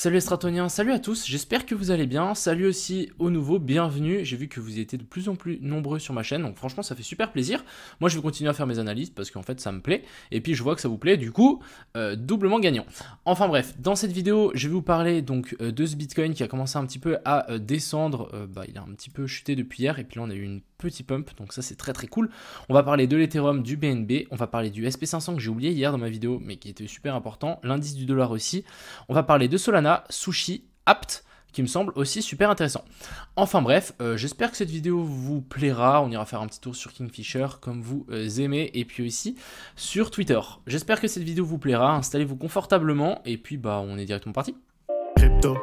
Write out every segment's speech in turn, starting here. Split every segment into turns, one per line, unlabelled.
Salut les salut à tous, j'espère que vous allez bien, salut aussi aux nouveaux, bienvenue, j'ai vu que vous étiez de plus en plus nombreux sur ma chaîne, donc franchement ça fait super plaisir, moi je vais continuer à faire mes analyses parce qu'en fait ça me plaît, et puis je vois que ça vous plaît, du coup, euh, doublement gagnant. Enfin bref, dans cette vidéo, je vais vous parler donc euh, de ce Bitcoin qui a commencé un petit peu à euh, descendre, bah il a un petit peu chuté depuis hier, et puis là on a eu une petite pump, donc ça c'est très très cool. On va parler de l'Ethereum, du BNB, on va parler du SP500 que j'ai oublié hier dans ma vidéo, mais qui était super important, l'indice du dollar aussi, on va parler de Solana, Sushi Apt qui me semble aussi super intéressant. Enfin bref, euh, j'espère que cette vidéo vous plaira. On ira faire un petit tour sur Kingfisher comme vous euh, aimez et puis aussi sur Twitter. J'espère que cette vidéo vous plaira. Installez-vous confortablement et puis bah on est directement parti. Crypto,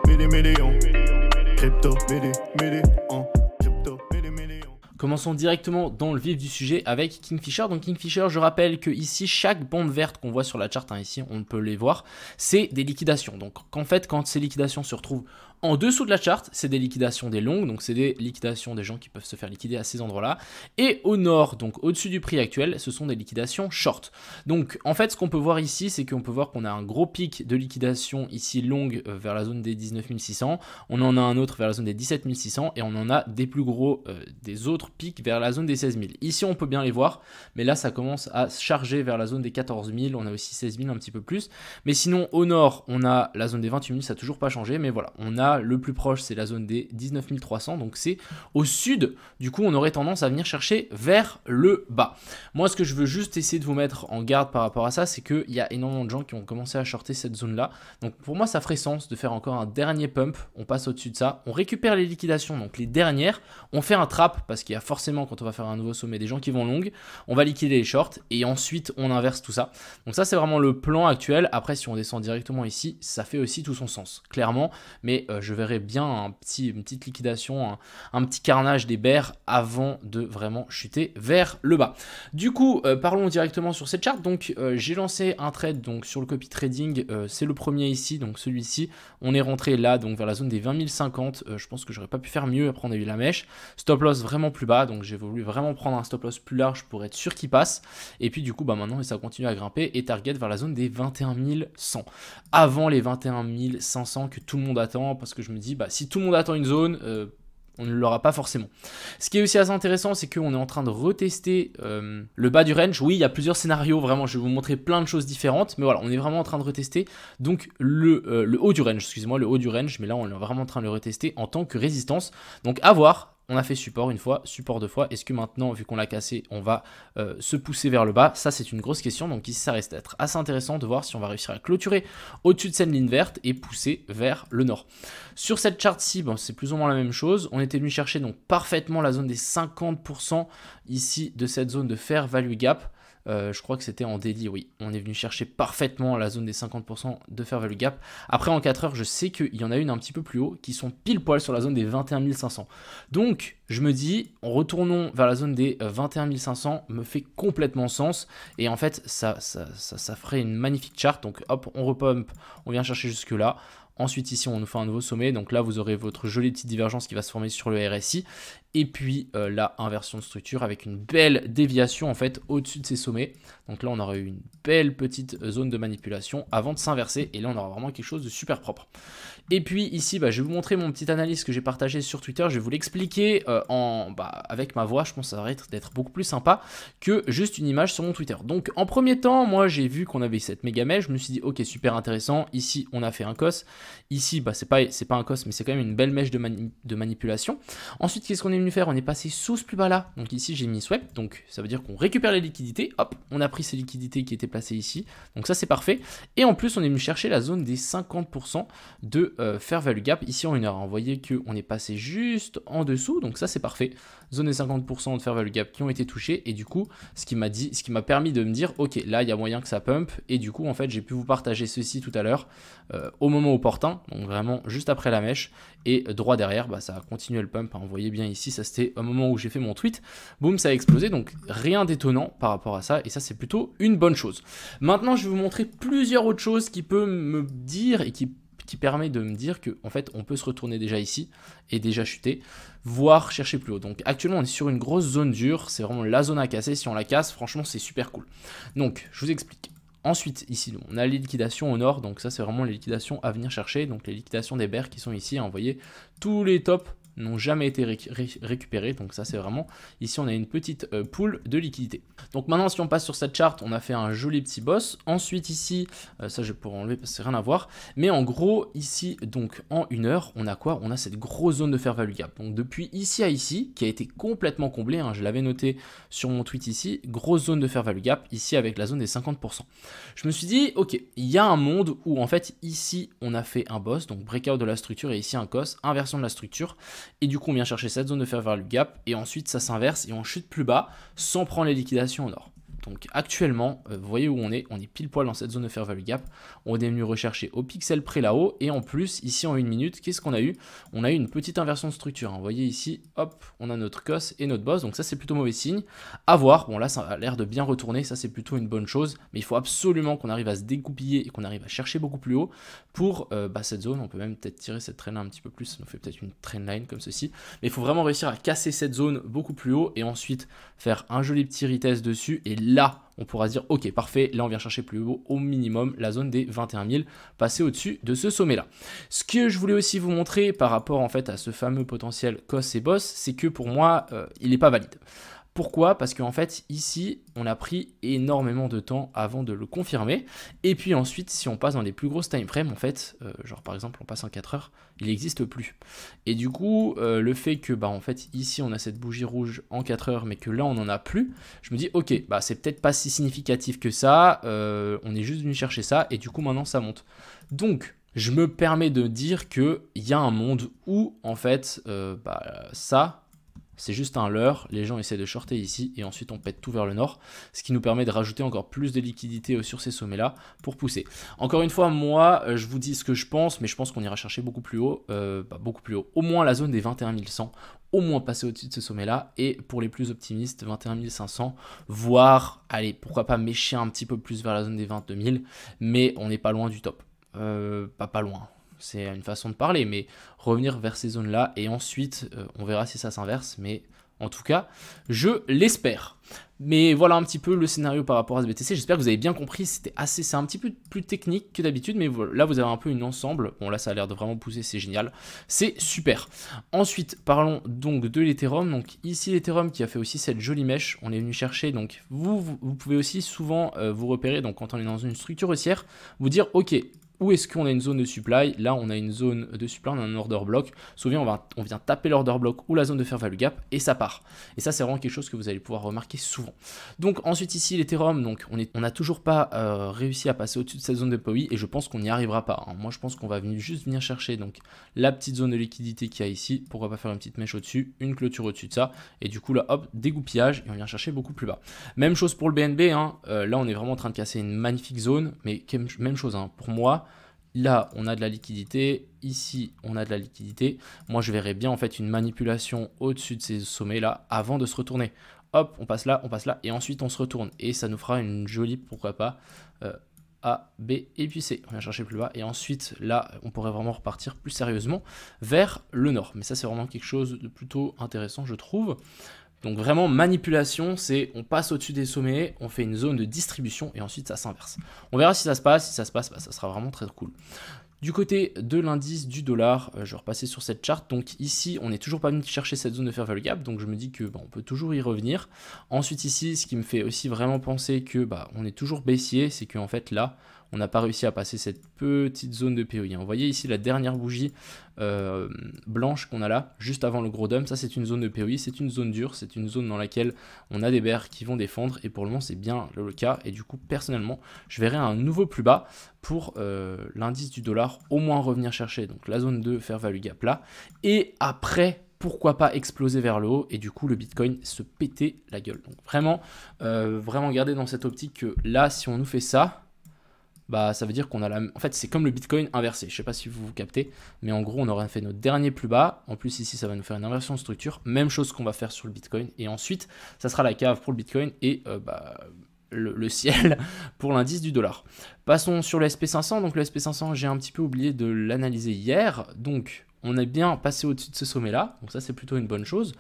Commençons directement dans le vif du sujet avec Kingfisher. Donc Kingfisher, je rappelle que ici, chaque bande verte qu'on voit sur la charte, hein, ici, on peut les voir, c'est des liquidations. Donc en fait, quand ces liquidations se retrouvent en dessous de la charte, c'est des liquidations des longues, donc c'est des liquidations des gens qui peuvent se faire liquider à ces endroits-là. Et au nord, donc au-dessus du prix actuel, ce sont des liquidations short. Donc en fait, ce qu'on peut voir ici, c'est qu'on peut voir qu'on a un gros pic de liquidation ici longue euh, vers la zone des 19600, on en a un autre vers la zone des 17600 et on en a des plus gros euh, des autres pics vers la zone des 16000. Ici, on peut bien les voir, mais là ça commence à charger vers la zone des 14000, on a aussi 16000 un petit peu plus. Mais sinon au nord, on a la zone des 000, ça a toujours pas changé, mais voilà, on a le plus proche, c'est la zone des 19300, donc c'est au sud. Du coup, on aurait tendance à venir chercher vers le bas. Moi, ce que je veux juste essayer de vous mettre en garde par rapport à ça, c'est qu'il y a énormément de gens qui ont commencé à shorter cette zone-là. Donc pour moi, ça ferait sens de faire encore un dernier pump. On passe au-dessus de ça, on récupère les liquidations, donc les dernières. On fait un trap parce qu'il y a forcément quand on va faire un nouveau sommet des gens qui vont longues On va liquider les shorts et ensuite on inverse tout ça. Donc ça, c'est vraiment le plan actuel. Après, si on descend directement ici, ça fait aussi tout son sens, clairement. Mais euh, euh, je verrai bien un petit, une petite liquidation, un, petit carnage des bears avant de vraiment chuter vers le bas. Du coup, euh, parlons directement sur cette charte. Donc, euh, j'ai lancé un trade donc, sur le copy trading. c'est le premier ici, donc celui-ci. On est rentré là, donc vers la zone des 20 050. je pense que j'aurais pas pu faire mieux. Après, on a eu la mèche. Stop loss vraiment plus bas. Donc, j'ai voulu vraiment prendre un stop loss plus large pour être sûr qu'il passe. Et puis, du coup, bah, maintenant, ça continue à grimper et target vers la zone des 21 100. Avant les 21 500 que tout le monde attend parce que je me dis, bah, si tout le monde attend une zone, euh, on ne l'aura pas forcément. Ce qui est aussi assez intéressant, c'est qu'on est en train de retester euh, le bas du range. Oui, il y a plusieurs scénarios, vraiment, je vais vous montrer plein de choses différentes, mais voilà, on est vraiment en train de retester donc le, euh, le haut du range, excusez-moi, le haut du range, mais là, on est vraiment en train de le retester en tant que résistance. Donc, à voir, on a fait support une fois, support deux fois. Est-ce que maintenant, vu qu'on l'a cassé, on va euh, se pousser vers le bas Ça, c'est une grosse question. Donc ici, ça reste à être assez intéressant de voir si on va réussir à clôturer au-dessus de cette ligne verte et pousser vers le nord. Sur cette charte-ci, c'est plus ou moins la même chose. On était venu chercher donc parfaitement la zone des 50% ici de cette zone de fair value gap. Euh, je crois que c'était en délit, oui. On est venu chercher parfaitement la zone des 50% de faire value gap. Après, en 4 heures, je sais qu'il y en a une un petit peu plus haut qui sont pile poil sur la zone des 21 500. Donc, je me dis, retournons vers la zone des 21 euh, 500, me fait complètement sens. Et en fait, ça, ça, ça, ça ferait une magnifique charte. Donc, hop, on repompe, on vient chercher jusque-là. Ensuite, ici, on nous fait un nouveau sommet. Donc là, vous aurez votre jolie petite divergence qui va se former sur le RSI. Et puis euh, la inversion de structure avec une belle déviation en fait au-dessus de ces sommets. Donc là, on aurait eu une belle petite zone de manipulation avant de s'inverser. Et là, on aura vraiment quelque chose de super propre. Et puis ici, bah, je vais vous montrer mon petit analyse que j'ai partagé sur Twitter. Je vais vous l'expliquer euh, bah, avec ma voix. Je pense que ça va être d'être beaucoup plus sympa que juste une image sur mon Twitter. Donc en premier temps, moi j'ai vu qu'on avait cette méga mèche, Je me suis dit, ok, super intéressant. Ici, on a fait un cos. Ici, bah, c'est pas, pas un cos, mais c'est quand même une belle mèche de, de manipulation. Ensuite, qu'est-ce qu'on est venu faire On est passé sous ce plus bas là. Donc ici, j'ai mis swept. Donc ça veut dire qu'on récupère les liquidités. Hop, on a pris ces liquidités qui étaient placées ici. Donc ça, c'est parfait. Et en plus, on est venu chercher la zone des 50% de euh, faire value gap. Ici, on a que qu'on est passé juste en dessous, donc ça c'est parfait. Zone des 50% de faire value gap qui ont été touchés, et du coup, ce qui m'a dit, ce qui m'a permis de me dire, ok, là il y a moyen que ça pump, et du coup, en fait, j'ai pu vous partager ceci tout à l'heure euh, au moment opportun, donc vraiment juste après la mèche, et droit derrière, bah, ça a continué le pump. Hein. Vous voyez bien ici, ça c'était au moment où j'ai fait mon tweet, boum, ça a explosé, donc rien d'étonnant par rapport à ça, et ça c'est plutôt une bonne chose. Maintenant, je vais vous montrer plusieurs autres choses qui peuvent me dire et qui qui permet de me dire que en fait on peut se retourner déjà ici et déjà chuter, voire chercher plus haut. Donc actuellement on est sur une grosse zone dure, c'est vraiment la zone à casser. Si on la casse, franchement c'est super cool. Donc je vous explique. Ensuite, ici, on a les liquidations au nord, donc ça c'est vraiment les liquidations à venir chercher, donc les liquidations des bears qui sont ici, à vous tous les tops n'ont jamais été récupérés. Donc ça c'est vraiment, ici on a une petite euh, poule de liquidité. Donc maintenant si on passe sur cette charte, on a fait un joli petit boss. Ensuite ici, euh, ça je vais enlever parce que c'est rien à voir. Mais en gros ici donc en une heure, on a quoi On a cette grosse zone de fair value gap. Donc depuis ici à ici, qui a été complètement comblée, hein, je l'avais noté sur mon tweet ici, grosse zone de fair value gap, ici avec la zone des 50%. Je me suis dit, ok, il y a un monde où en fait ici on a fait un boss, donc breakout de la structure et ici un cos, inversion de la structure. Et du coup, on vient chercher cette zone de vers le gap. Et ensuite, ça s'inverse et on chute plus bas sans prendre les liquidations en or. Donc actuellement, euh, vous voyez où on est, on est pile poil dans cette zone de fair value gap. On est venu rechercher au pixel près là-haut et en plus, ici en une minute, qu'est-ce qu'on a eu On a eu une petite inversion de structure. Hein. Vous voyez ici, hop, on a notre cos et notre boss, donc ça c'est plutôt mauvais signe. À voir, bon là ça a l'air de bien retourner, ça c'est plutôt une bonne chose, mais il faut absolument qu'on arrive à se découpiller et qu'on arrive à chercher beaucoup plus haut pour euh, bah, cette zone. On peut même peut-être tirer cette traîne un petit peu plus, ça nous fait peut-être une traîne line comme ceci, mais il faut vraiment réussir à casser cette zone beaucoup plus haut et ensuite faire un joli petit retest dessus et là, on pourra se dire, ok, parfait, là on vient chercher plus haut au minimum la zone des 21 000, passer au-dessus de ce sommet-là. Ce que je voulais aussi vous montrer par rapport en fait à ce fameux potentiel COS et BOSS, c'est que pour moi, euh, il n'est pas valide. Pourquoi Parce qu'en fait, ici, on a pris énormément de temps avant de le confirmer. Et puis ensuite, si on passe dans les plus grosses timeframes, en fait, euh, genre par exemple, on passe en 4 heures, il n'existe plus. Et du coup, euh, le fait que, bah, en fait, ici, on a cette bougie rouge en 4 heures, mais que là, on n'en a plus, je me dis, ok, bah, c'est peut-être pas si significatif que ça, euh, on est juste venu chercher ça, et du coup, maintenant, ça monte. Donc, je me permets de dire qu'il y a un monde où, en fait, bah, ça, c'est juste un leurre, les gens essaient de shorter ici et ensuite on pète tout vers le nord, ce qui nous permet de rajouter encore plus de liquidités sur ces sommets-là pour pousser. Encore une fois, moi, euh, je vous dis ce que je pense, mais je pense qu'on ira chercher beaucoup plus haut, euh, bah, beaucoup plus haut, au moins la zone des 21 100, au moins passer au-dessus de ce sommet-là, et pour les plus optimistes, 21 500, voire, allez, pourquoi pas mécher un petit peu plus vers la zone des 22 000, mais on n'est pas loin du top. Euh, pas pas loin, c'est une façon de parler, mais revenir vers ces zones-là et ensuite euh, on verra si ça s'inverse, mais en tout cas, je l'espère. Mais voilà un petit peu le scénario par rapport à ce BTC. J'espère que vous avez bien compris. C'était assez, c'est un petit peu plus technique que d'habitude, mais là vous avez un peu une ensemble. Bon là ça a l'air de vraiment pousser, c'est génial, c'est super. Ensuite parlons donc de l'Ethereum. Donc ici l'Ethereum qui a fait aussi cette jolie mèche. On est venu chercher. Donc vous, vous, pouvez aussi souvent euh, vous repérer. Donc quand on est dans une structure haussière, vous dire ok où est-ce qu'on a une zone de supply Là, on a une zone de supply, on a un order block. Souviens, on, va, on vient taper l'order block ou la zone de fair value gap et ça part. Et ça, c'est vraiment quelque chose que vous allez pouvoir remarquer souvent. Donc ensuite ici, l'Ethereum, donc on n'a toujours pas euh, réussi à passer au-dessus de cette zone de POI et je pense qu'on n'y arrivera pas. Hein. Moi, je pense qu'on va venir, juste venir chercher donc la petite zone de liquidité qu'il y a ici. Pourquoi pas faire une petite mèche au-dessus, une clôture au-dessus de ça et du coup là, hop, dégoupillage et on vient chercher beaucoup plus bas. Même chose pour le BNB. Hein. Euh, là, on est vraiment en train de casser une magnifique zone, mais même chose hein. pour moi Là, on a de la liquidité. Ici, on a de la liquidité. Moi, je verrais bien en fait une manipulation au-dessus de ces sommets-là avant de se retourner. Hop, on passe là, on passe là, et ensuite on se retourne. Et ça nous fera une jolie, pourquoi pas, euh, A, B et puis C. On vient chercher plus bas. Et ensuite, là, on pourrait vraiment repartir plus sérieusement vers le nord. Mais ça, c'est vraiment quelque chose de plutôt intéressant, je trouve. Donc vraiment, manipulation, c'est on passe au-dessus des sommets, on fait une zone de distribution et ensuite ça s'inverse. On verra si ça se passe, si ça se passe, ça sera vraiment très cool. Du côté de l'indice du dollar, euh, je vais repasser sur cette charte. Donc ici, on n'est toujours pas venu chercher cette zone de faire value gap, donc je me dis que bah, on peut toujours y revenir. Ensuite ici, ce qui me fait aussi vraiment penser que bah, on est toujours baissier, c'est qu'en fait là, on n'a pas réussi à passer cette petite zone de POI. Vous voyez ici la dernière bougie euh, blanche qu'on a là, juste avant le gros dump, ça c'est une zone de POI. c'est une zone dure, c'est une zone dans laquelle on a des bears qui vont défendre, et pour le moment c'est bien le cas, et du coup personnellement je verrai un nouveau plus bas pour euh, l'indice du dollar au moins revenir chercher, donc la zone de faire value gap là, et après pourquoi pas exploser vers le haut et du coup le Bitcoin se péter la gueule. Donc vraiment, euh, vraiment garder dans cette optique que là, si on nous fait ça, bah ça veut dire qu'on a la... En fait, c'est comme le Bitcoin inversé. Je sais pas si vous vous captez, mais en gros, on aura fait notre dernier plus bas. En plus, ici, ça va nous faire une inversion de structure. Même chose qu'on va faire sur le Bitcoin. Et ensuite, ça sera la cave pour le Bitcoin et euh, bah, le, ciel pour l'indice du dollar. Passons sur le SP500. Donc le SP500, j'ai un petit peu oublié de l'analyser hier. Donc on a bien passé au-dessus de ce sommet-là, donc ça c'est plutôt une bonne chose.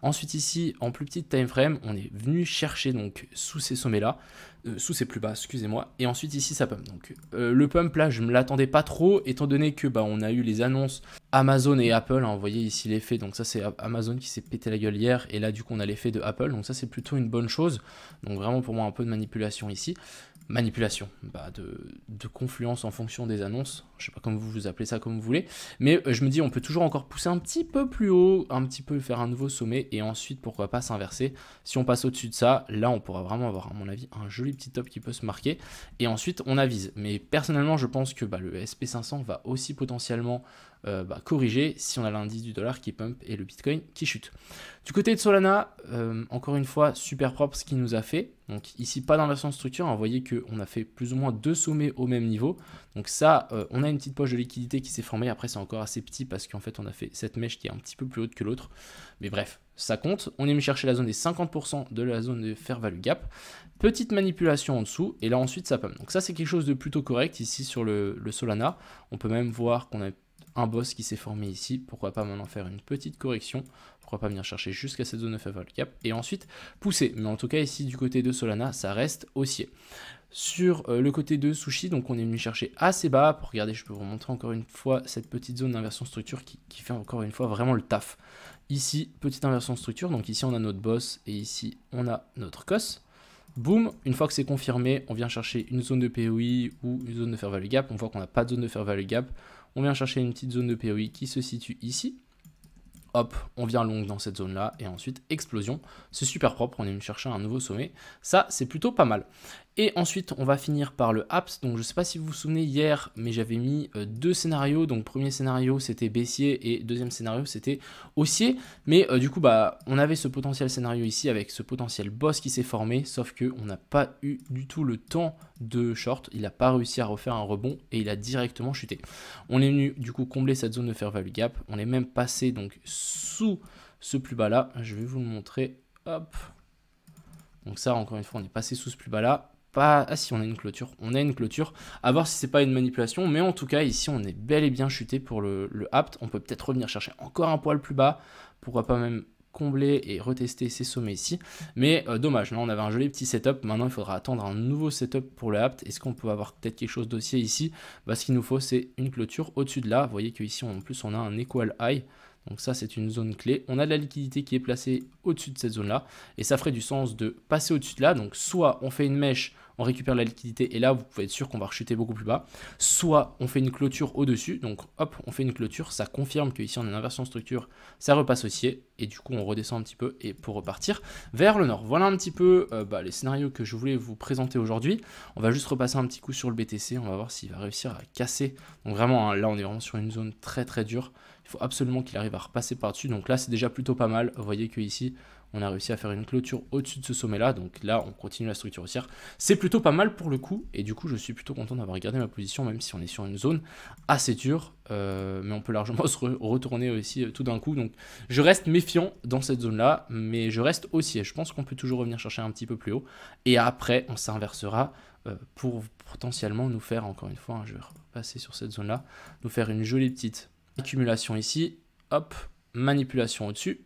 Ensuite ici, en plus petite time frame, on est venu chercher donc sous ces sommets-là, euh, sous ces plus bas, excusez-moi, et ensuite ici ça pump. Donc euh, le pump là, je me l'attendais pas trop, étant donné que bah, on a eu les annonces Amazon et Apple, hein, vous voyez ici l'effet, donc ça c'est Amazon qui s'est pété la gueule hier, et là du coup on a l'effet de Apple, donc ça c'est plutôt une bonne chose, donc vraiment pour moi un peu de manipulation ici manipulation, bah de, confluence en fonction des annonces, je sais pas comment vous vous appelez ça comme vous voulez, mais euh, je me dis on peut toujours encore pousser un petit peu plus haut, un petit peu faire un nouveau sommet et ensuite pourquoi pas s'inverser. Si on passe au-dessus de ça, là on pourra vraiment avoir à mon avis un joli petit top qui peut se marquer et ensuite on avise. Mais personnellement je pense que bah, le SP500 va aussi potentiellement euh, bah, corriger si on a l'indice du dollar qui pump et le Bitcoin qui chute. Du côté de Solana, euh, encore une fois, super propre ce qu'il nous a fait. Donc ici, pas dans la structure, vous hein, voyez qu'on a fait plus ou moins deux sommets au même niveau. Donc ça, euh, on a une petite poche de liquidité qui s'est formée. Après, c'est encore assez petit parce qu'en fait, on a fait cette mèche qui est un petit peu plus haute que l'autre. Mais bref, ça compte. On est venu chercher la zone des 50% de la zone de fair value gap. Petite manipulation en dessous, et là ensuite ça pump. Donc ça c'est quelque chose de plutôt correct ici sur le Solana. On peut même voir qu'on a un boss qui s'est formé ici, pourquoi pas maintenant faire une petite correction, pourquoi pas venir chercher jusqu'à cette zone de ferval gap, et ensuite pousser. Mais en tout cas ici du côté de Solana, ça reste haussier. Sur euh, le côté de Sushi, donc on est venu chercher assez bas, pour regarder, je peux vous montrer encore une fois cette petite zone d'inversion structure qui, fait encore une fois vraiment le taf. Ici, petite inversion structure, donc ici on a notre boss, et ici on a notre cos. Boum, une fois que c'est confirmé, on vient chercher une zone de POI ou une zone de fair value gap. On voit qu'on n'a pas de zone de fair value gap. On vient chercher une petite zone de POI qui se situe ici. Hop, on vient long dans cette zone-là, et ensuite explosion. C'est super propre, on est venu chercher un nouveau sommet. Ça, c'est plutôt pas mal. Et ensuite, on va finir par le apps. Donc, je ne sais pas si vous vous souvenez hier, mais j'avais mis euh, deux scénarios. Donc, premier scénario, c'était baissier et deuxième scénario, c'était haussier. Mais euh, du coup, bah, on avait ce potentiel scénario ici avec ce potentiel boss qui s'est formé, sauf qu'on n'a pas eu du tout le temps de short. Il n'a pas réussi à refaire un rebond et il a directement chuté. On est venu du coup combler cette zone de fair value gap. On est même passé donc sous ce plus bas là. Je vais vous le montrer. Hop. Donc ça, encore une fois, on est passé sous ce plus bas là ah si, on a une clôture. On a une clôture. À voir si c'est pas une manipulation. Mais en tout cas, ici, on est bel et bien chuté pour le, le apt. On peut peut-être revenir chercher encore un poil plus bas. Pourquoi pas même combler et retester ces sommets ici. Mais euh, dommage, là on avait un joli petit setup, maintenant il faudra attendre un nouveau setup pour le apt. Est-ce qu'on peut avoir peut-être quelque chose dossier ici bah, Ce qu'il nous faut c'est une clôture au-dessus de là. Vous voyez qu'ici en plus on a un equal high, donc ça, c'est une zone clé. On a de la liquidité qui est placée au-dessus de cette zone-là. Et ça ferait du sens de passer au-dessus de là. Donc soit on fait une mèche on récupère la liquidité et là vous pouvez être sûr qu'on va rechuter beaucoup plus bas. Soit on fait une clôture au-dessus, donc hop, on fait une clôture, ça confirme qu'ici on a une inversion structure, ça repasse aussi, et du coup on redescend un petit peu et pour repartir vers le nord. Voilà un petit peu euh, bah, les scénarios que je voulais vous présenter aujourd'hui. On va juste repasser un petit coup sur le BTC, on va voir s'il va réussir à casser. Donc vraiment hein, là on est vraiment sur une zone très très dure. Il faut absolument qu'il arrive à repasser par-dessus. Donc là c'est déjà plutôt pas mal. Vous voyez que ici on a réussi à faire une clôture au-dessus de ce sommet-là, donc là, on continue la structure haussière. C'est plutôt pas mal pour le coup, et du coup, je suis plutôt content d'avoir gardé ma position, même si on est sur une zone assez dure, euh, mais on peut largement se retourner aussi euh, tout d'un coup. Donc, je reste méfiant dans cette zone-là, mais je reste aussi, je pense qu'on peut toujours revenir chercher un petit peu plus haut, et après, on s'inversera euh, pour potentiellement nous faire, encore une fois, hein, je vais repasser sur cette zone-là, nous faire une jolie petite accumulation ici, hop, manipulation au-dessus,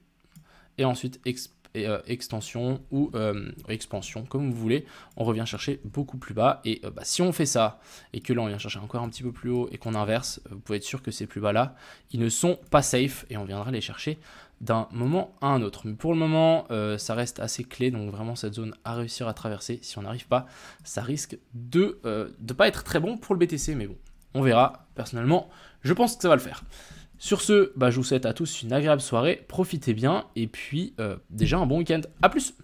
et ensuite exp euh, extension ou euh, expansion, comme vous voulez, on revient chercher beaucoup plus bas. Et euh, bah, si on fait ça, et que là on vient chercher encore un petit peu plus haut et qu'on inverse, vous pouvez être sûr que ces plus bas là, ils ne sont pas safe et on viendra les chercher d'un moment à un autre. Mais pour le moment, ça reste assez clé, donc vraiment cette zone à réussir à traverser. Si on n'arrive pas, ça risque de ne pas être très bon pour le BTC, mais bon, on verra. Personnellement, je pense que ça va le faire. Sur ce, bah, je vous souhaite à tous une agréable soirée, profitez bien, et puis euh, déjà un bon week-end. A plus